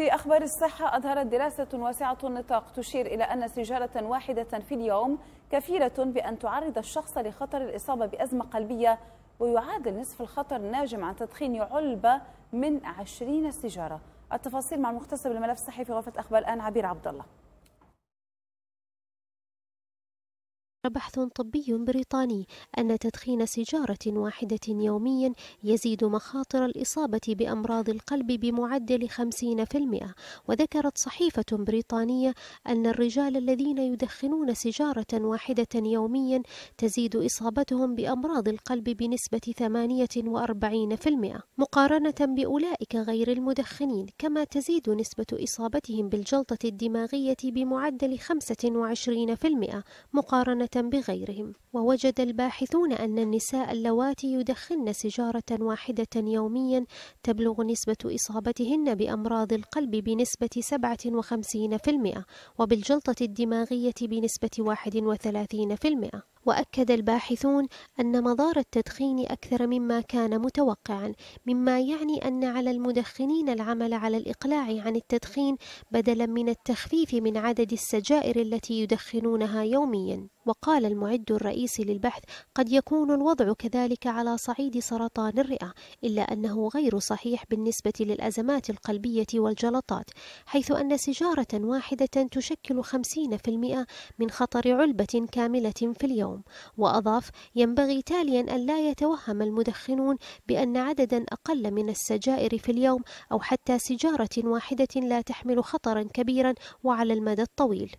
في أخبار الصحة أظهرت دراسة واسعة النطاق تشير إلى أن سيجارة واحدة في اليوم كفيلة بأن تعرض الشخص لخطر الإصابة بأزمة قلبية ويعادل نصف الخطر الناجم عن تدخين علبة من 20 سيجارة التفاصيل مع المختص بالملف الصحي في غرفة أخبار الآن عبير عبد الله بحث طبي بريطاني أن تدخين سيجارة واحدة يوميا يزيد مخاطر الإصابة بأمراض القلب بمعدل 50% وذكرت صحيفة بريطانية أن الرجال الذين يدخنون سيجارة واحدة يوميا تزيد إصابتهم بأمراض القلب بنسبة 48% مقارنة بأولئك غير المدخنين كما تزيد نسبة إصابتهم بالجلطة الدماغية بمعدل 25% مقارنة بغيرهم ووجد الباحثون أن النساء اللواتي يدخن سجارة واحدة يوميا تبلغ نسبة إصابتهن بأمراض القلب بنسبة 57% وبالجلطة الدماغية بنسبة 31% وأكد الباحثون أن مضار التدخين أكثر مما كان متوقعا مما يعني أن على المدخنين العمل على الإقلاع عن التدخين بدلا من التخفيف من عدد السجائر التي يدخنونها يوميا وقال المعد الرئيسي للبحث قد يكون الوضع كذلك على صعيد سرطان الرئة إلا أنه غير صحيح بالنسبة للأزمات القلبية والجلطات حيث أن سجارة واحدة تشكل 50% من خطر علبة كاملة في اليوم وأضاف ينبغي تاليا أن لا يتوهم المدخنون بأن عددا أقل من السجائر في اليوم أو حتى سجارة واحدة لا تحمل خطرا كبيرا وعلى المدى الطويل